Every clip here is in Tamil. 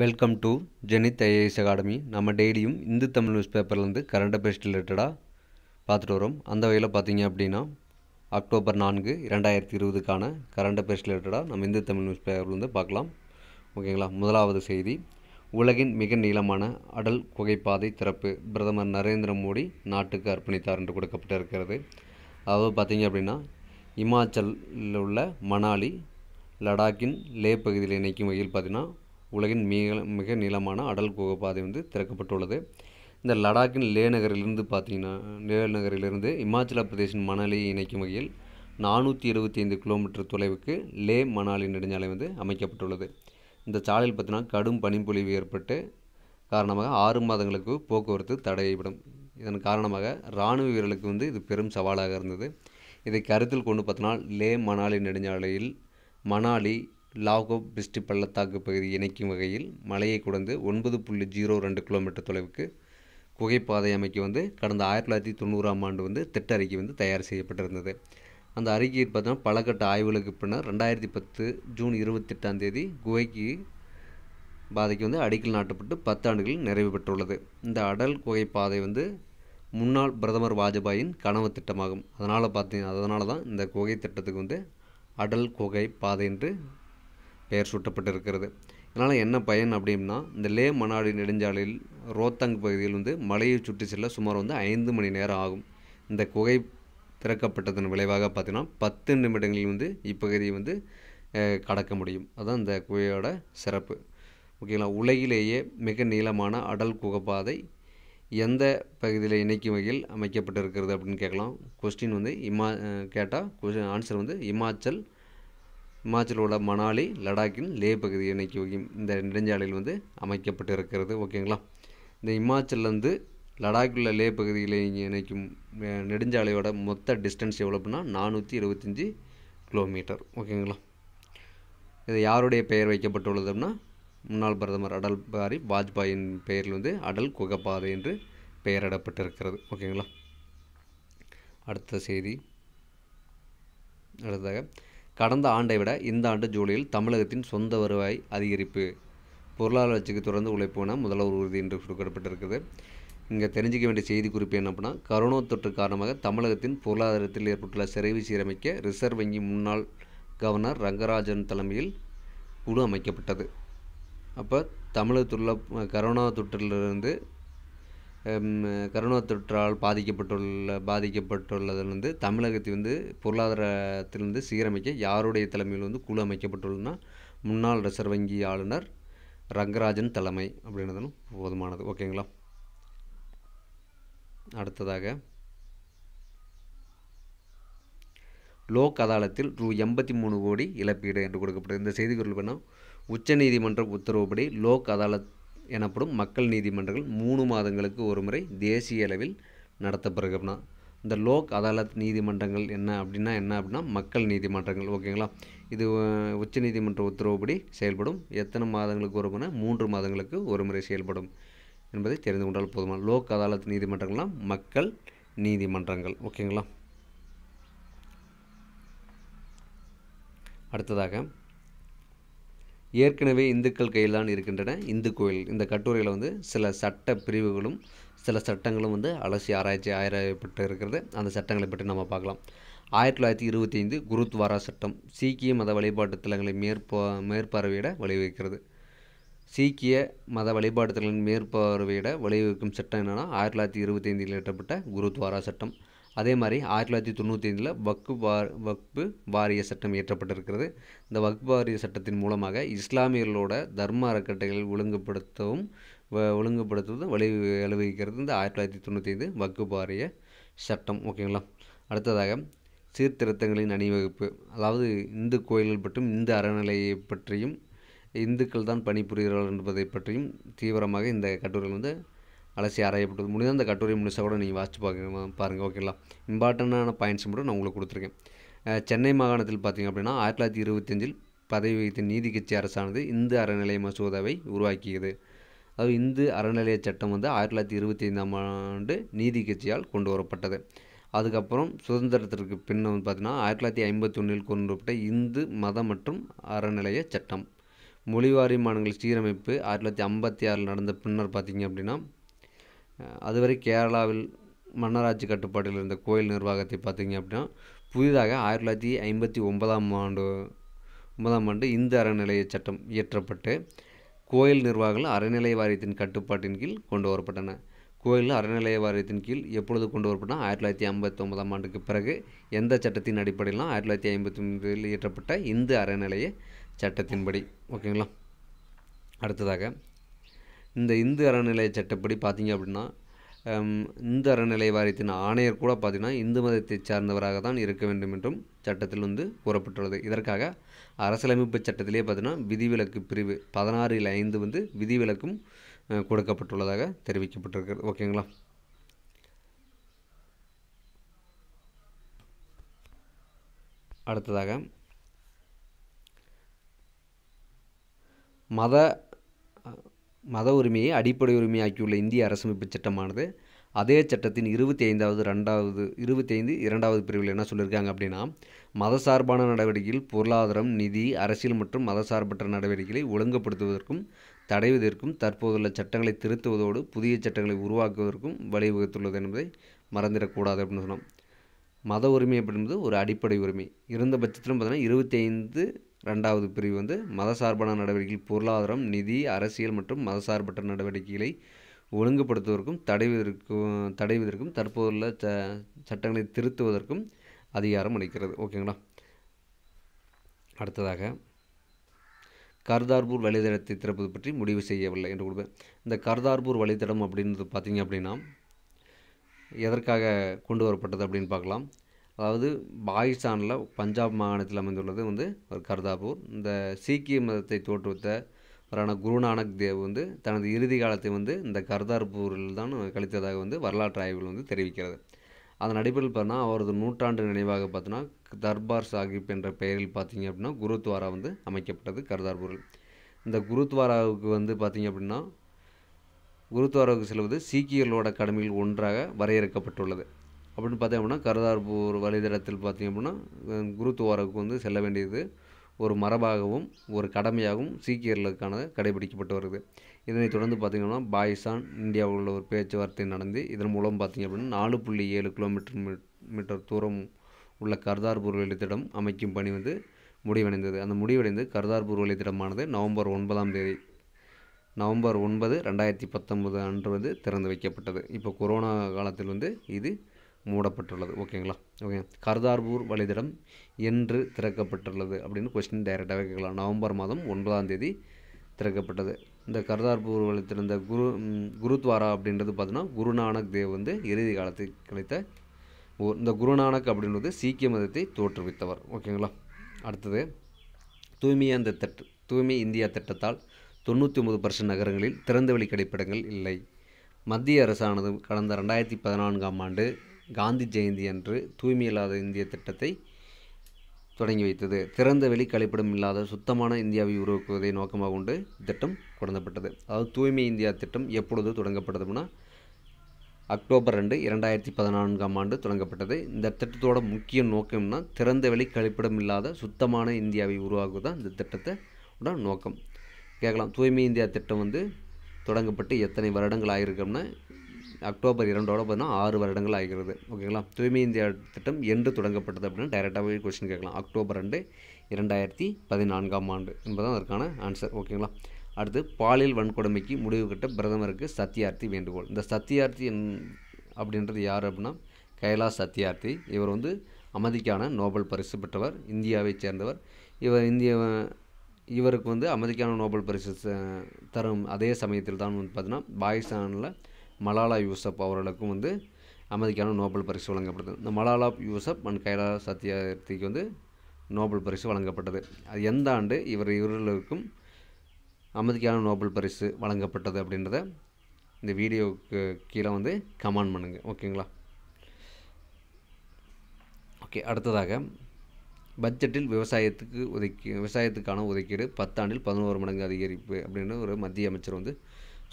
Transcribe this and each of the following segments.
welcome to Zenith IAS academy நம்ம டெய்லியும் இந்து தமிழ் நியூஸ் பேப்பர்லேருந்து கரண்ட் அஃபேர்ஸ் ரிலேட்டடாக பார்த்துட்டு வரோம் அந்த வகையில் பார்த்தீங்க அப்படின்னா அக்டோபர் நான்கு இரண்டாயிரத்தி இருபதுக்கான கரண்ட் அஃபேர்ஸ் ரிலேட்டடாக நம்ம இந்து தமிழ் நியூஸ் பேப்பர்லேருந்து பார்க்கலாம் ஓகேங்களா முதலாவது செய்தி உலகின் மிக நீளமான அடல் குகைப்பாதை திறப்பு பிரதமர் நரேந்திர மோடி நாட்டுக்கு அர்ப்பணித்தார் என்று கொடுக்கப்பட்டு இருக்கிறது அதாவது பார்த்தீங்க அப்படின்னா இமாச்சலில் உள்ள மணாலி லடாக்கின் லே பகுதியில் இணைக்கும் வகையில் பார்த்திங்கன்னா உலகின் மிக மிக நீளமான அடல் குகை பாதை வந்து திறக்கப்பட்டுள்ளது இந்த லடாக்கின் லே நகரிலிருந்து பார்த்தீங்கன்னா லே நகரிலிருந்து இமாச்சல பிரதேசின் மணாலியை இணைக்கும் வகையில் நானூற்றி இருபத்தி ஐந்து கிலோமீட்டர் தொலைவுக்கு லே மணாலி நெடுஞ்சாலை வந்து அமைக்கப்பட்டுள்ளது இந்த சாலையில் பார்த்தீங்கன்னா கடும் பனிப்பொழிவு ஏற்பட்டு காரணமாக ஆறு மாதங்களுக்கு போக்குவரத்து தடையப்படும் இதன் காரணமாக இராணுவ வீரர்களுக்கு வந்து இது பெரும் சவாலாக இருந்தது இதை கருத்தில் கொண்டு பார்த்தினால் லே மணாலி நெடுஞ்சாலையில் மணாலி லாகோப் பிஸ்டி பள்ளத்தாக்கு பகுதி இணைக்கும் வகையில் மலையை குடந்து ஒன்பது புள்ளி ஜீரோ ரெண்டு கிலோமீட்டர் தொலைவுக்கு குகைப்பாதை அமைக்க வந்து கடந்த ஆயிரத்தி தொள்ளாயிரத்தி தொண்ணூறாம் ஆண்டு வந்து திட்ட அறிக்கை வந்து தயார் செய்யப்பட்டிருந்தது அந்த அறிக்கை பார்த்தோம்னா பலகட்ட ஆய்வுகளுக்கு பின்னர் ரெண்டாயிரத்தி பத்து ஜூன் இருபத்தெட்டாம் தேதி குகைக்கு பாதைக்கு வந்து அடிக்கல் நாட்டப்பட்டு பத்து ஆண்டுகளில் நிறைவு பெற்றுள்ளது இந்த அடல் குகைப்பாதை வந்து முன்னாள் பிரதமர் வாஜ்பாயின் கனவு திட்டமாகும் அதனால் பார்த்தீங்க அதனால தான் இந்த குகை திட்டத்துக்கு வந்து அடல் குகை பாதை என்று பெயர் சூட்டப்பட்டிருக்கிறது இதனால் என்ன பயன் அப்படின்னா இந்த லே மணாடி நெடுஞ்சாலையில் ரோத்தங் பகுதியில் வந்து மலையை சுற்றி செல்ல சுமார் வந்து ஐந்து மணி நேரம் ஆகும் இந்த குகை திறக்கப்பட்டதன் விளைவாக பார்த்திங்கன்னா பத்து நிமிடங்களில் வந்து இப்பகுதியை வந்து கடக்க முடியும் அதுதான் இந்த குகையோட சிறப்பு ஓகேங்களா உலகிலேயே மிக நீளமான அடல் குகைப்பாதை எந்த பகுதியில் இணைக்கும் வகையில் அமைக்கப்பட்டிருக்கிறது அப்படின்னு கேட்கலாம் கொஸ்டின் வந்து இமா கேட்டால் கொஸ்டின் ஆன்சர் வந்து இமாச்சல் இமாச்சலோட மணாலி லடாக்கின் லே பகுதி இணைக்கி இந்த நெடுஞ்சாலையில் வந்து அமைக்கப்பட்டு இருக்கிறது ஓகேங்களா இந்த இமாச்சல்லேருந்து லடாக்கில் லே பகுதியில் இணைக்கும் நெடுஞ்சாலையோட மொத்த டிஸ்டன்ஸ் எவ்வளோ அப்படின்னா நானூற்றி இருபத்தஞ்சி கிலோமீட்டர் ஓகேங்களா இது யாருடைய பெயர் வைக்கப்பட்டுள்ளது அப்படின்னா முன்னாள் பிரதமர் அடல் பிஹாரி வாஜ்பாயின் பெயரில் வந்து அடல் குகப்பாதை என்று பெயரிடப்பட்டிருக்கிறது ஓகேங்களா அடுத்த செய்தி அடுத்ததாக கடந்த ஆண்டை விட இந்த ஆண்டு ஜூலையில் தமிழகத்தின் சொந்த வருவாய் அதிகரிப்பு பொருளாதார வளர்ச்சிக்கு தொடர்ந்து உழைப்போன முதல்வர் உறுதி என்று குறிப்பிடப்பட்டிருக்குது இங்கே தெரிஞ்சிக்க வேண்டிய செய்தி குறிப்பு என்ன அப்படின்னா கரோனா தொற்று காரணமாக தமிழகத்தின் பொருளாதாரத்தில் ஏற்பட்டுள்ள சிறைவு சீரமைக்க ரிசர்வ் வங்கி முன்னாள் கவர்னர் ரங்கராஜன் தலைமையில் குழு அமைக்கப்பட்டது அப்போ உள்ள கரோனா தொற்றிலிருந்து கரோனா தொற்றால் பாதிக்கப்பட்டுள்ள பாதிக்கப்பட்டுள்ளது வந்து தமிழகத்தை வந்து பொருளாதாரத்திலிருந்து சீரமைக்க யாருடைய தலைமையில் வந்து குழு அமைக்கப்பட்டுள்ளதுன்னா முன்னாள் ரிசர்வ் வங்கி ஆளுநர் ரங்கராஜன் தலைமை அப்படின்றதும் போதுமானது ஓகேங்களா அடுத்ததாக லோக் அதாலத்தில் ரூ எண்பத்தி மூணு கோடி இழப்பீடு என்று கொடுக்கப்பட்டது இந்த செய்திக்குறிப்பு என்ன உச்சநீதிமன்ற உத்தரவுப்படி லோக் அதாலத் எனப்படும் மக்கள் நீதிமன்றங்கள் மூணு மாதங்களுக்கு ஒரு முறை தேசிய அளவில் நடத்தப்படுகிறனா இந்த லோக் அதாலத் நீதிமன்றங்கள் என்ன அப்படின்னா என்ன அப்படின்னா மக்கள் நீதிமன்றங்கள் ஓகேங்களா இது உச்ச நீதிமன்ற உத்தரவுப்படி செயல்படும் எத்தனை மாதங்களுக்கு ஒரு முறை மூன்று மாதங்களுக்கு ஒரு முறை செயல்படும் என்பதை தெரிந்து கொண்டால் போதுமான லோக் அதாலத் நீதிமன்றங்கள்லாம் மக்கள் நீதிமன்றங்கள் ஓகேங்களா அடுத்ததாக ஏற்கனவே இந்துக்கள் கையிலான் இருக்கின்றன இந்து கோயில் இந்த கட்டுரையில் வந்து சில சட்ட பிரிவுகளும் சில சட்டங்களும் வந்து அலசி ஆராய்ச்சி ஆராயப்பட்டு இருக்கிறது அந்த சட்டங்களை பற்றி நம்ம பார்க்கலாம் ஆயிரத்தி தொள்ளாயிரத்தி இருபத்தி ஐந்து குருத்வாரா சட்டம் சீக்கிய மத வழிபாட்டு தலங்களை மேற்பா மேற்பார்வையிட வழிவகுக்கிறது சீக்கிய மத வழிபாட்டு தலங்களின் மேற்பார்வையிட வழிவகுக்கும் சட்டம் என்னென்னா ஆயிரத்தி தொள்ளாயிரத்தி இருபத்தி ஐந்தில் எட்டப்பட்ட குருத்வாரா சட்டம் அதே மாதிரி ஆயிரத்தி தொள்ளாயிரத்தி தொண்ணூற்றி ஐந்தில் வக்கு வார் வக்பு வாரிய சட்டம் இயற்றப்பட்டிருக்கிறது இந்த வக்பு வாரிய சட்டத்தின் மூலமாக இஸ்லாமியர்களோட தர்ம அறக்கட்டைகள் ஒழுங்குபடுத்தவும் ஒழுங்குபடுத்துவதும் வழி வழிவகுக்கிறது இந்த ஆயிரத்தி தொள்ளாயிரத்தி தொண்ணூற்றி ஐந்து வக்கு வாரிய சட்டம் ஓகேங்களா அடுத்ததாக சீர்திருத்தங்களின் அணிவகுப்பு அதாவது இந்து கோயில்கள் மற்றும் இந்து அறநிலையை பற்றியும் இந்துக்கள் தான் பணிபுரிகிறார்கள் என்பதை பற்றியும் தீவிரமாக இந்த கட்டுரையில் வந்து அலசி ஆராயப்பட்டது முடிந்த அந்த கட்டுரை முடிச்சா கூட நீங்கள் வாசித்து பார்க்க பாருங்கள் ஓகேங்களா இம்பார்ட்டண்டான பாயிண்ட்ஸ் மட்டும் நான் உங்களுக்கு கொடுத்துருக்கேன் சென்னை மாகாணத்தில் பார்த்திங்க அப்படின்னா ஆயிரத்தி தொள்ளாயிரத்தி இருபத்தஞ்சில் பதவி வகித்த நீதி கட்சி அரசானது இந்து அறநிலைய மசோதாவை உருவாக்கியது அது இந்து அறநிலைய சட்டம் வந்து ஆயிரத்தி தொள்ளாயிரத்தி இருபத்தி ஐந்தாம் ஆண்டு நீதி கட்சியால் கொண்டு வரப்பட்டது அதுக்கப்புறம் சுதந்திரத்திற்கு பின்ன வந்து பார்த்திங்கன்னா ஆயிரத்தி தொள்ளாயிரத்தி ஒன்றில் கொண்டு வரப்பட்ட இந்து மதம் மற்றும் அறநிலைய சட்டம் மொழிவாரி மாநிலங்கள் சீரமைப்பு ஆயிரத்தி தொள்ளாயிரத்தி ஐம்பத்தி ஆறில் நடந்த பின்னர் பார்த்திங்க அப்படின்னா அதுவரை கேரளாவில் மன்னராட்சி கட்டுப்பாட்டில் இருந்த கோயில் நிர்வாகத்தை பார்த்திங்க அப்படின்னா புதிதாக ஆயிரத்தி தொள்ளாயிரத்தி ஐம்பத்தி ஒன்பதாம் ஆண்டு ஒன்பதாம் ஆண்டு இந்து அறநிலைய சட்டம் இயற்றப்பட்டு கோயில் நிர்வாகங்கள் அறநிலை வாரியத்தின் கட்டுப்பாட்டின் கீழ் கொண்டு வரப்பட்டன கோயில் அறநிலைய வாரியத்தின் கீழ் எப்பொழுது கொண்டு வரப்பட்டால் ஆயிரத்தி தொள்ளாயிரத்தி ஐம்பத்தி ஒன்பதாம் ஆண்டுக்கு பிறகு எந்த சட்டத்தின் அடிப்படையிலாம் ஆயிரத்தி தொள்ளாயிரத்தி ஐம்பத்தி ஒன்பதில் இயற்றப்பட்ட இந்து அறநிலைய சட்டத்தின்படி ஓகேங்களா அடுத்ததாக இந்த இந்து அறநிலைய சட்டப்படி பார்த்தீங்க அப்படின்னா இந்து அறநிலை வாரியத்தின் ஆணையர் கூட பார்த்திங்கன்னா இந்து மதத்தை சார்ந்தவராக தான் இருக்க வேண்டும் என்றும் சட்டத்தில் வந்து கூறப்பட்டுள்ளது இதற்காக அரசியலமைப்பு சட்டத்திலே பார்த்தீங்கன்னா விதிவிலக்கு பிரிவு பதினாறில் ஐந்து வந்து விதிவிலக்கும் கொடுக்கப்பட்டுள்ளதாக தெரிவிக்கப்பட்டிருக்கிறது ஓகேங்களா அடுத்ததாக மத மத உரிமையை அடிப்படை உரிமையாக்கியுள்ள இந்திய அரசமைப்பு சட்டமானது அதே சட்டத்தின் இருபத்தி ஐந்தாவது ரெண்டாவது இருபத்தி ஐந்து இரண்டாவது பிரிவில் என்ன சொல்லியிருக்காங்க அப்படின்னா மதசார்பான நடவடிக்கையில் பொருளாதாரம் நிதி அரசியல் மற்றும் மதசார்பற்ற நடவடிக்கைகளை ஒழுங்குபடுத்துவதற்கும் தடைவதற்கும் தற்போதுள்ள சட்டங்களை திருத்துவதோடு புதிய சட்டங்களை உருவாக்குவதற்கும் வழிவகுத்துள்ளது என்பதை மறந்துடக்கூடாது அப்படின்னு சொன்னோம் மத உரிமை அப்படின்றது ஒரு அடிப்படை உரிமை இருந்த பட்சத்திலும் பார்த்தீங்கன்னா இருபத்தி ஐந்து ரெண்டாவது பிரிவு வந்து மதசார்பான நடவடிக்கைகள் பொருளாதாரம் நிதி அரசியல் மற்றும் மதசார்பற்ற நடவடிக்கைகளை ஒழுங்குபடுத்துவதற்கும் தடைவதற்கும் தடைவதற்கும் தற்போதுள்ள ச சட்டங்களை திருத்துவதற்கும் அதிகாரம் அளிக்கிறது ஓகேங்களா அடுத்ததாக கர்தார்பூர் வழித்தடத்தை திறப்பது பற்றி முடிவு செய்யவில்லை என்று கொடுப்பேன் இந்த கர்தார்பூர் வழித்தடம் அப்படின்றது பார்த்திங்க அப்படின்னா எதற்காக கொண்டு வரப்பட்டது அப்படின்னு பார்க்கலாம் அதாவது பாகிஸ்தானில் பஞ்சாப் மாகாணத்தில் அமைந்துள்ளது வந்து ஒரு கர்தாபூர் இந்த சீக்கிய மதத்தை தோற்றுவித்த வரான குருநானக் தேவ் வந்து தனது இறுதி காலத்தை வந்து இந்த கர்தார்பூரில் தான் கழித்ததாக வந்து வரலாற்று ஆய்வுகள் வந்து தெரிவிக்கிறது அதன் அடிப்படையில் பார்த்தோன்னா அவரது நூற்றாண்டு நினைவாக பார்த்தோன்னா தர்பார் சாஹிப் என்ற பெயரில் பார்த்தீங்க அப்படின்னா குருத்வாரா வந்து அமைக்கப்பட்டது கர்தார்பூரில் இந்த குருத்வாராவுக்கு வந்து பார்த்தீங்க அப்படின்னா குருத்வாராவுக்கு செல்வது சீக்கியர்களோட கடமையில் ஒன்றாக வரையறுக்கப்பட்டுள்ளது அப்படின்னு பார்த்தோம் அப்படின்னா கருதார்பூர் வழித்தடத்தில் பார்த்தீங்க அப்படின்னா குருத்துவாருக்கு வந்து செல்ல வேண்டியது ஒரு மரபாகவும் ஒரு கடமையாகவும் சீக்கியர்களுக்கான கடைபிடிக்கப்பட்டு வருது இதனைத் தொடர்ந்து பார்த்திங்கன்னா பாய்சான் இந்தியாவில் உள்ள ஒரு பேச்சுவார்த்தை நடந்து இதன் மூலம் பார்த்திங்க அப்படின்னா நாலு புள்ளி ஏழு கிலோமீட்டர் மீட்டர் தூரம் உள்ள கர்தார்பூர் வழித்திடம் அமைக்கும் பணி வந்து முடிவடைந்தது அந்த முடிவடைந்து கர்தார்பூர் வழித்திடமானது நவம்பர் ஒன்பதாம் தேதி நவம்பர் ஒன்பது ரெண்டாயிரத்தி பத்தொன்பது அன்று வந்து திறந்து வைக்கப்பட்டது இப்போ கொரோனா காலத்தில் வந்து இது மூடப்பட்டுள்ளது ஓகேங்களா ஓகே கர்தார்பூர் வழித்தடம் என்று திறக்கப்பட்டுள்ளது அப்படின்னு கொஸ்டின் டைரெக்டாக கேட்கலாம் நவம்பர் மாதம் ஒன்பதாம் தேதி திறக்கப்பட்டது இந்த கர்தார்பூர் வழித்தடம் இந்த குரு குருத்வாரா அப்படின்றது பார்த்தீங்கன்னா குருநானக் தேவ் வந்து இறுதி காலத்தில் கழித்த இந்த குருநானக் அப்படின்றது சீக்கிய மதத்தை தோற்றுவித்தவர் ஓகேங்களா அடுத்தது தூய்மை அந்த திட்ட தூய்மை இந்தியா திட்டத்தால் தொண்ணூற்றி ஒம்பது பர்சன்ட் நகரங்களில் திறந்தவெளி கழிப்பிடங்கள் இல்லை மத்திய அரசானது கடந்த ரெண்டாயிரத்தி பதினான்காம் ஆண்டு காந்தி ஜெயந்தி அன்று தூய்மை இல்லாத இந்திய திட்டத்தை தொடங்கி வைத்தது திறந்த வெளி கழிப்பிடம் இல்லாத சுத்தமான இந்தியாவை உருவாக்குவதை நோக்கமாக கொண்டு திட்டம் தொடங்கப்பட்டது அதாவது தூய்மை இந்தியா திட்டம் எப்பொழுது தொடங்கப்பட்டதுன்னா அக்டோபர் ரெண்டு இரண்டாயிரத்தி பதினான்காம் ஆண்டு தொடங்கப்பட்டது இந்த திட்டத்தோட முக்கிய நோக்கம்னா திறந்த வெளி கழிப்பிடம் இல்லாத சுத்தமான இந்தியாவை உருவாக்குவதுதான் இந்த திட்டத்தோட நோக்கம் கேட்கலாம் தூய்மை இந்தியா திட்டம் வந்து தொடங்கப்பட்டு எத்தனை வருடங்கள் ஆகிருக்கோம்னா அக்டோபர் இரண்டோட பார்த்தீங்கன்னா ஆறு வருடங்கள் ஆகிறது ஓகேங்களா தூய்மை இந்தியா திட்டம் என்று தொடங்கப்பட்டது அப்படின்னா டைரெக்டாகவே கொஸ்டின் கேட்கலாம் அக்டோபர் ரெண்டு இரண்டாயிரத்தி பதினான்காம் ஆண்டு என்பதுதான் அதற்கான ஆன்சர் ஓகேங்களா அடுத்து பாலியல் வன்கொடுமைக்கு முடிவு கட்ட பிரதமருக்கு சத்தியார்த்தி வேண்டுகோள் இந்த சத்தியார்த்தி அப்படின்றது யார் அப்படின்னா கைலாஷ் சத்தியார்த்தி இவர் வந்து அமைதிக்கான நோபல் பரிசு பெற்றவர் இந்தியாவைச் சேர்ந்தவர் இவர் இந்திய இவருக்கு வந்து அமைதிக்கான நோபல் பரிசு தரும் அதே சமயத்தில் தான் வந்து பாகிஸ்தானில் மலாலா யூசப் அவர்களுக்கும் வந்து அமைதிக்கான நோபல் பரிசு வழங்கப்பட்டது இந்த மலாலா யூசப் அண்ட் கைலா சத்யார்த்திக்கு வந்து நோபல் பரிசு வழங்கப்பட்டது அது எந்த ஆண்டு இவர் இவர்களுக்கும் அமைதிக்கான நோபல் பரிசு வழங்கப்பட்டது அப்படின்றத இந்த வீடியோவுக்கு கீழே வந்து கமெண்ட் பண்ணுங்கள் ஓகேங்களா ஓகே அடுத்ததாக பட்ஜெட்டில் விவசாயத்துக்கு ஒதுக்கி விவசாயத்துக்கான ஒதுக்கீடு பத்தாண்டில் பதினோரு மடங்கு அதிகரிப்பு அப்படின்னு ஒரு மத்திய அமைச்சர் வந்து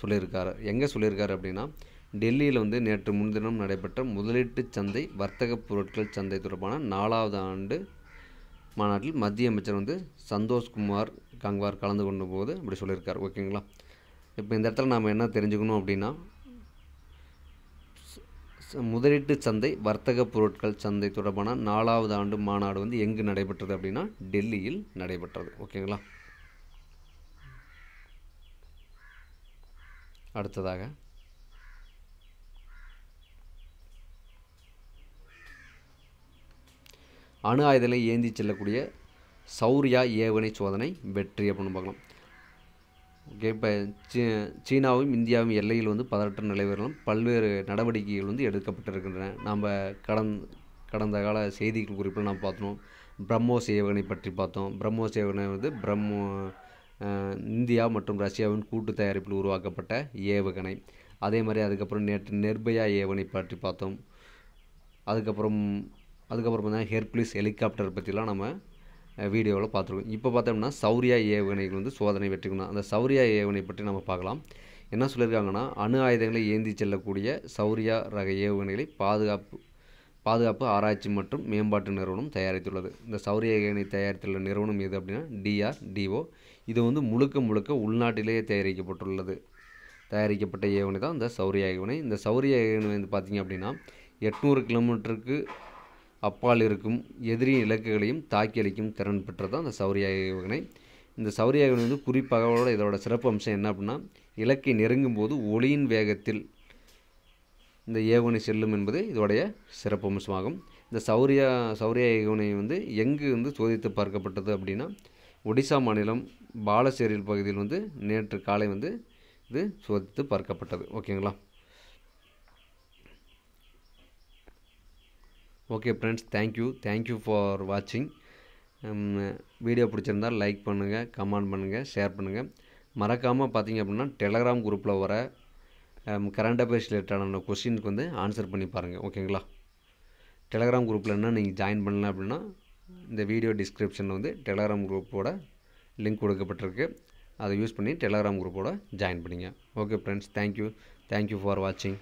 சொல்லியிருக்கார் எங்கே சொல்லியிருக்காரு அப்படின்னா டெல்லியில் வந்து நேற்று முன்தினம் நடைபெற்ற முதலீட்டு சந்தை வர்த்தக பொருட்கள் சந்தை தொடர்பான நாலாவது ஆண்டு மாநாட்டில் மத்திய அமைச்சர் வந்து சந்தோஷ்குமார் கங்வார் கலந்து கொண்ட போது அப்படி சொல்லியிருக்கார் ஓகேங்களா இப்போ இந்த இடத்துல நாம் என்ன தெரிஞ்சுக்கணும் அப்படின்னா முதலீட்டு சந்தை வர்த்தக பொருட்கள் சந்தை தொடர்பான நாலாவது ஆண்டு மாநாடு வந்து எங்கு நடைபெற்றது அப்படின்னா டெல்லியில் நடைபெற்றது ஓகேங்களா அடுத்ததாக அணு ஆயுதலை ஏந்தி செல்லக்கூடிய சௌரியா ஏவனை சோதனை வெற்றி அப்படின்னு பார்க்கலாம் ஓகே இப்போ சீ சீனாவும் இந்தியாவும் எல்லையில் வந்து பதற்ற நிலவரம் பல்வேறு நடவடிக்கைகள் வந்து எடுக்கப்பட்டிருக்கின்றன நாம் கடந் கடந்த கால செய்திகள் குறிப்பில் நாம் பார்த்தோம் பிரம்மோஸ் ஏவனை பற்றி பார்த்தோம் பிரம்மோஸ் ஏவனை வந்து பிரம்மோ இந்தியா மற்றும் ரஷ்யாவின் கூட்டு தயாரிப்பில் உருவாக்கப்பட்ட ஏவுகணை அதே மாதிரி அதுக்கப்புறம் நேற்று நிர்பயா ஏவனை பற்றி பார்த்தோம் அதுக்கப்புறம் அதுக்கப்புறம் பார்த்தீங்கன்னா ஹெர்குலிஸ் ஹெலிகாப்டர் பற்றிலாம் நம்ம வீடியோவில் பார்த்துருக்கோம் இப்போ பார்த்தோம்னா சௌரியா ஏவுகணைகள் வந்து சோதனை வெற்றிக்கணும் அந்த சௌரியா ஏவுகணை பற்றி நம்ம பார்க்கலாம் என்ன சொல்லியிருக்காங்கன்னா அணு ஆயுதங்களை ஏந்தி செல்லக்கூடிய சௌரியா ரக ஏவுகணைகளை பாதுகாப்பு பாதுகாப்பு ஆராய்ச்சி மற்றும் மேம்பாட்டு நிறுவனம் தயாரித்துள்ளது இந்த சௌரிய ஏனை தயாரித்துள்ள நிறுவனம் எது அப்படின்னா டிஆர்டிஓ இது வந்து முழுக்க முழுக்க உள்நாட்டிலேயே தயாரிக்கப்பட்டுள்ளது தயாரிக்கப்பட்ட ஏவனை தான் இந்த சௌரிய ஏவனை இந்த சௌரிய ஏவனை வந்து பார்த்திங்க அப்படின்னா எட்நூறு கிலோமீட்டருக்கு அப்பால் இருக்கும் எதிரி இலக்குகளையும் தாக்கி அளிக்கும் திறன் பெற்றது தான் இந்த சௌரிய ஏவுகணை இந்த சௌரிய ஏவனை வந்து குறிப்பாக இதோட சிறப்பு அம்சம் என்ன அப்படின்னா இலக்கை நெருங்கும் போது ஒளியின் வேகத்தில் இந்த ஏவுகணை செல்லும் என்பது இதோடைய சிறப்பு அம்சமாகும் இந்த சௌரியா சௌரிய ஏவுகணை வந்து எங்கு வந்து சோதித்து பார்க்கப்பட்டது அப்படின்னா ஒடிசா மாநிலம் பாலசேரில் பகுதியில் வந்து நேற்று காலை வந்து இது சோதித்து பார்க்கப்பட்டது ஓகேங்களா okay friends thank you thank you for வாட்சிங் வீடியோ பிடிச்சிருந்தால் லைக் பண்ணுங்கள் கமெண்ட் பண்ணுங்கள் ஷேர் பண்ணுங்கள் மறக்காமல் பார்த்தீங்க அப்படின்னா டெலகிராம் குரூப்பில் வர கரண்ட் அஃபேர்ஸ் ரிலேட்டடான கொஸ்டினுக்கு வந்து ஆன்சர் பண்ணி பாருங்கள் ஓகேங்களா டெலகிராம் குரூப்பில் என்ன நீங்கள் ஜாயின் பண்ணலாம் அப்படின்னா இந்த வீடியோ டிஸ்கிரிப்ஷனில் வந்து டெலகிராம் குரூப்போட லிங்க் கொடுக்கப்பட்டிருக்கு அதை யூஸ் பண்ணி டெலகிராம் குரூப்போட ஜாயின் பண்ணிங்க okay friends thank you thank you for வாட்சிங்